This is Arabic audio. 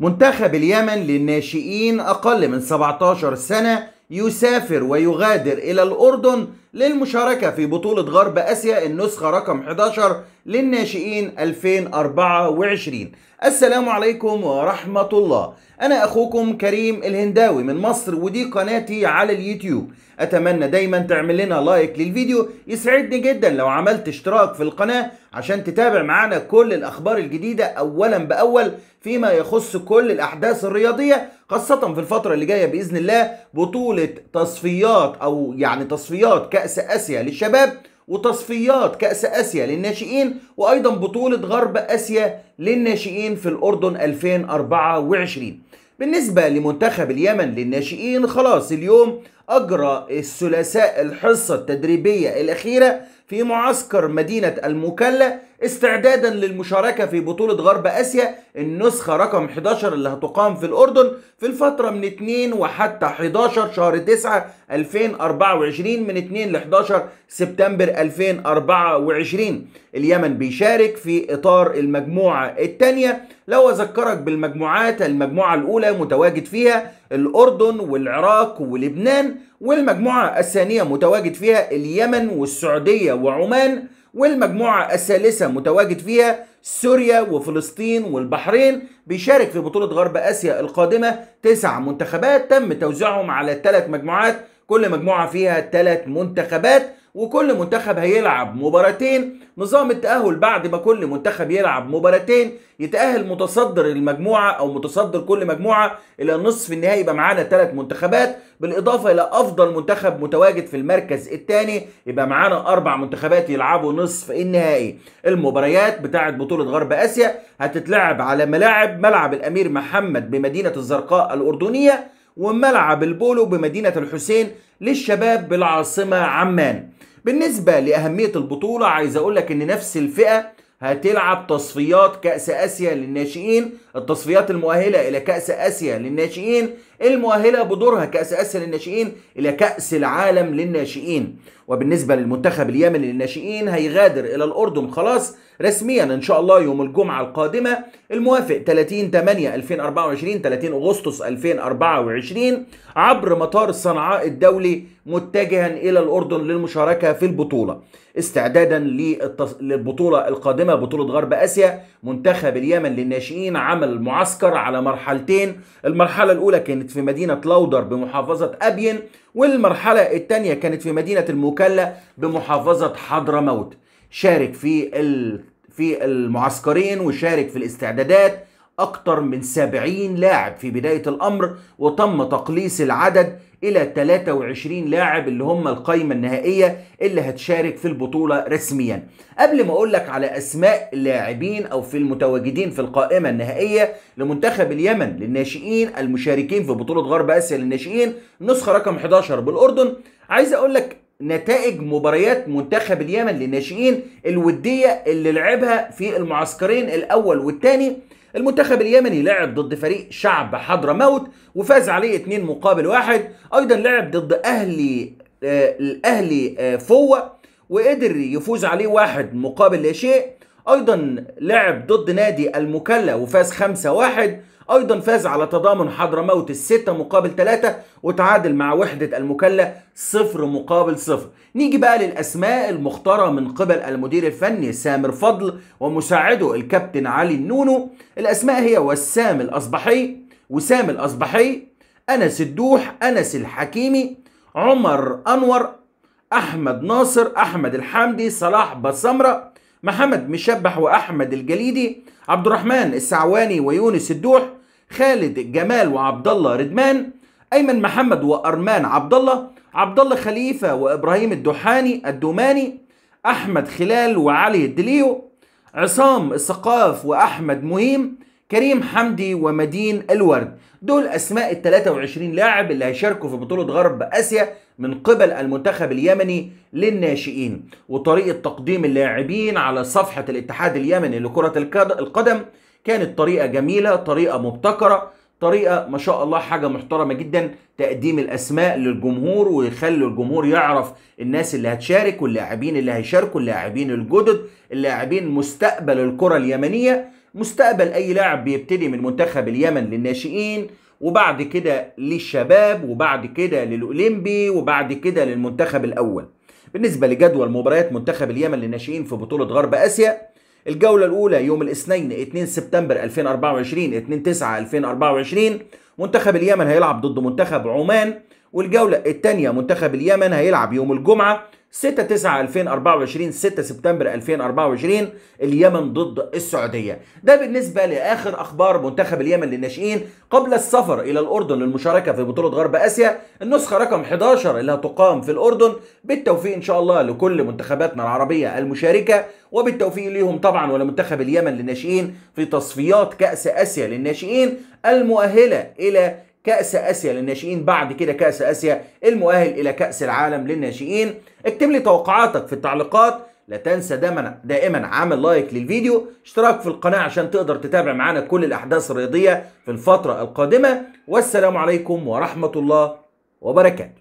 منتخب اليمن للناشئين أقل من 17 سنة يسافر ويغادر إلى الأردن للمشاركة في بطولة غرب آسيا النسخة رقم 11 للناشئين 2024 السلام عليكم ورحمة الله أنا أخوكم كريم الهنداوي من مصر ودي قناتي على اليوتيوب أتمنى دايما تعمل لنا لايك للفيديو يسعدني جدا لو عملت اشتراك في القناة عشان تتابع معنا كل الأخبار الجديدة أولا بأول فيما يخص كل الأحداث الرياضية خاصة في الفترة اللي جاية بإذن الله بطولة تصفيات أو يعني تصفيات كأس كأس آسيا للشباب وتصفيات كأس آسيا للناشئين وأيضا بطولة غرب آسيا للناشئين في الأردن 2024 بالنسبة لمنتخب اليمن للناشئين خلاص اليوم أجرى الثلاثاء الحصة التدريبية الأخيرة في معسكر مدينة المكلا استعدادا للمشاركة في بطولة غرب آسيا النسخة رقم 11 اللي هتقام في الأردن في الفترة من 2 وحتى 11 شهر 9 2024 من 2 ل 11 سبتمبر 2024 اليمن بيشارك في إطار المجموعة الثانية لو أذكرك بالمجموعات المجموعة الأولى متواجد فيها الأردن والعراق ولبنان والمجموعة الثانية متواجد فيها اليمن والسعودية وعمان والمجموعة الثالثة متواجد فيها سوريا وفلسطين والبحرين بيشارك في بطولة غرب آسيا القادمة تسع منتخبات تم توزيعهم على ثلاث مجموعات كل مجموعة فيها ثلاث منتخبات وكل منتخب هيلعب مباراتين نظام التأهل بعد ما كل منتخب يلعب مباراتين يتأهل متصدر المجموعة أو متصدر كل مجموعة إلى نصف النهائي يبقى معانا ثلاث منتخبات بالإضافة إلى أفضل منتخب متواجد في المركز الثاني يبقى معانا أربع منتخبات يلعبوا نصف النهائي المباريات بتاعة بطولة غرب آسيا هتتلعب على ملاعب ملعب الأمير محمد بمدينة الزرقاء الأردنية وملعب البولو بمدينة الحسين للشباب بالعاصمة عمان بالنسبة لأهمية البطولة عايز أقولك إن نفس الفئة هتلعب تصفيات كأس آسيا للناشئين التصفيات المؤهلة إلى كأس آسيا للناشئين المؤهلة بدورها كأس آسيا للناشئين إلى كأس العالم للناشئين وبالنسبه للمنتخب اليمني للناشئين هيغادر الى الاردن خلاص رسميا ان شاء الله يوم الجمعه القادمه الموافق 30 8 2024 30 اغسطس 2024 عبر مطار صنعاء الدولي متجها الى الاردن للمشاركه في البطوله استعدادا للبطوله القادمه بطوله غرب اسيا منتخب اليمن للناشئين عمل معسكر على مرحلتين المرحله الاولى كانت في مدينه لودر بمحافظه ابين والمرحلة الثانية كانت في مدينة المكلا بمحافظة حضرموت شارك في في المعسكرين وشارك في الاستعدادات أكثر من 70 لاعب في بداية الأمر وتم تقليص العدد إلى 23 لاعب اللي هم القايمة النهائية اللي هتشارك في البطولة رسميا قبل ما أقولك على أسماء اللاعبين أو في المتواجدين في القائمة النهائية لمنتخب اليمن للناشئين المشاركين في بطولة غرب آسيا للناشئين نسخة رقم 11 بالأردن عايز أقولك نتائج مباريات منتخب اليمن للناشئين الودية اللي لعبها في المعسكرين الأول والثاني المنتخب اليمني لعب ضد فريق شعب حضرموت وفاز عليه 2 مقابل واحد ايضا لعب ضد اهلي آه الاهلي آه فوه وقدر يفوز عليه واحد مقابل لا شيء ايضا لعب ضد نادي المكلا وفاز 5 1 أيضا فاز على تضامن حضرموت الستة مقابل ثلاثة وتعادل مع وحدة المكلة صفر مقابل صفر نيجي بقى للأسماء المختارة من قبل المدير الفني سامر فضل ومساعده الكابتن علي النونو الأسماء هي وسام الأصبحي وسام الأصبحي أنس الدوح أنس الحكيمي عمر أنور أحمد ناصر أحمد الحمدي صلاح بسمرة محمد مشبح واحمد الجليدي عبد الرحمن السعواني ويونس الدوح خالد جمال وعبد الله ردمان ايمن محمد وارمان عبد الله عبد الله خليفه وابراهيم الدحاني الدوماني احمد خلال وعلي الدليو عصام الثقاف واحمد مهيم كريم حمدي ومدين الورد دول اسماء ال 23 لاعب اللي هيشاركوا في بطوله غرب اسيا من قبل المنتخب اليمني للناشئين وطريقه تقديم اللاعبين على صفحه الاتحاد اليمني لكره القدم كانت طريقه جميله طريقه مبتكره طريقه ما شاء الله حاجه محترمه جدا تقديم الاسماء للجمهور ويخلوا الجمهور يعرف الناس اللي هتشارك واللاعبين اللي هيشاركوا اللاعبين الجدد اللاعبين مستقبل الكره اليمنيه مستقبل أي لاعب بيبتدي من منتخب اليمن للناشئين وبعد كده للشباب وبعد كده للأولمبي وبعد كده للمنتخب الأول بالنسبة لجدول مباريات منتخب اليمن للناشئين في بطولة غرب آسيا الجولة الأولى يوم الاثنين 2 سبتمبر 2024 2 9 2024 منتخب اليمن هيلعب ضد منتخب عمان والجولة الثانية منتخب اليمن هيلعب يوم الجمعة 6 9 2024 6 سبتمبر 2024 اليمن ضد السعوديه ده بالنسبه لاخر اخبار منتخب اليمن للناشئين قبل السفر الى الاردن للمشاركه في بطوله غرب اسيا النسخه رقم 11 اللي هتقام في الاردن بالتوفيق ان شاء الله لكل منتخباتنا العربيه المشاركه وبالتوفيق ليهم طبعا ولمنتخب اليمن للناشئين في تصفيات كاس اسيا للناشئين المؤهله الى كأس آسيا للناشئين بعد كده كأس آسيا المؤهل إلى كأس العالم للناشئين اكتب لي توقعاتك في التعليقات لا تنسى دايما عمل لايك للفيديو اشتراك في القناة عشان تقدر تتابع معانا كل الأحداث الرياضية في الفترة القادمة والسلام عليكم ورحمة الله وبركاته